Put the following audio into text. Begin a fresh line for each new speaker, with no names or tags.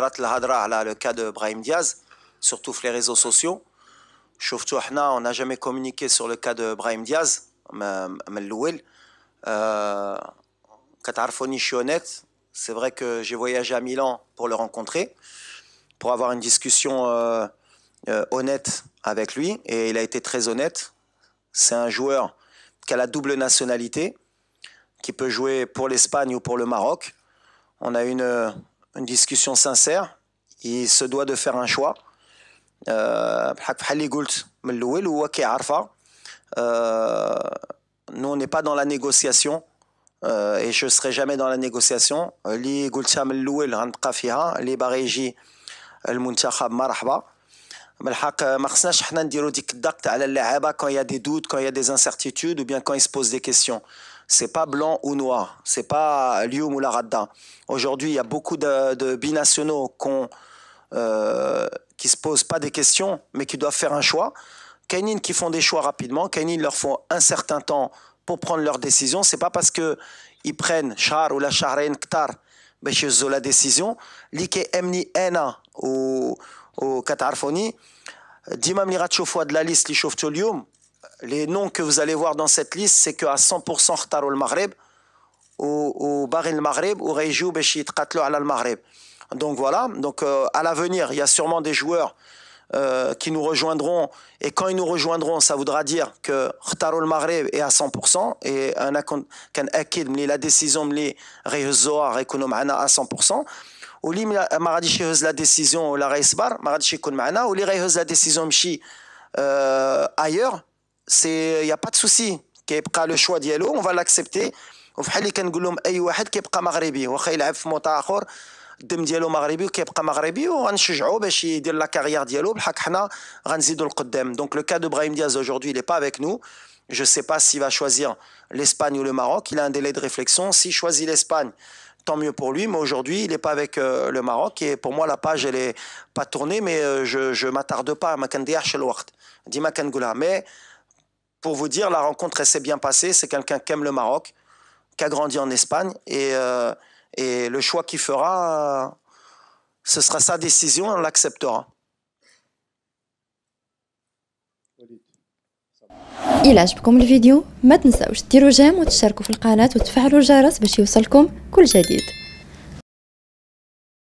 le cas de Brahim Diaz surtout les réseaux sociaux شفتوا on n'a jamais communiqué sur le cas de Brahim Diaz euh, je suis honnête c'est vrai que j'ai voyagé à Milan pour le rencontrer pour avoir une discussion euh, euh, honnête avec lui et il a été très honnête c'est un joueur qui a la double nationalité qui peut jouer pour l'Espagne ou pour le Maroc on a une une discussion sincère. Il se doit de faire un choix. Euh, euh, nous, on n'est pas dans la négociation. Euh, et je ne serai jamais dans la négociation. quand il y a des doutes, quand il y a des incertitudes ou bien quand il se pose des questions c'est pas blanc ou noir, c'est pas euh, Lioum ou radda. Aujourd'hui, il y a beaucoup de, binationaux euh, qui se posent pas des questions, mais qui doivent faire un choix. Kainin qui font des choix rapidement, Kainin leur font un certain temps pour prendre leur décision. C'est pas parce que ils prennent char ou la en ktar, mais chez la décision, l'ike emni ena ou ou katarfoni, dimam li de la liste li les noms que vous allez voir dans cette liste, c'est qu'à 100% retard le Maghreb, ou Baril le Maghreb, ou Reijou beshit Katlo al Maghreb. Donc voilà, donc euh, à l'avenir, il y a sûrement des joueurs euh, qui nous rejoindront. Et quand ils nous rejoindront, ça voudra dire que retard le Maghreb est à 100%, et un la décision de Rehizoar à 100%. Ou ma غاديش la décision ma ou la ما ou ou معنا la la لا m'chi. Euh, ailleurs c'est il n'y a pas de souci qui a le choix On لو شوا ديالو اون فا لاكسبتي وفحال اللي كنقول لهم اي واحد كيبقى مغربي واخا يلعب في موطا اخر الدم ديالو مغربي وكيبقى مغربي وغنشجعو باش يدير لا كارير ديالو بالحق حنا غنزيدو لقدام donc le cas de Brahim Diaz, aujourd'hui il est pas avec nous je sais pas s'il va choisir l'Espagne ou le Maroc il a un délai de réflexion s'il choisit l'Espagne tant mieux pour lui. Mais aujourd'hui, il n'est pas avec euh, le Maroc. Et pour moi, la page, elle n'est pas tournée, mais euh, je ne m'attarde pas. Mais pour vous dire, la rencontre s'est bien passée. C'est quelqu'un qui aime le Maroc, qui a grandi en Espagne. Et, euh, et le choix qu'il fera, euh, ce sera sa décision, on l'acceptera.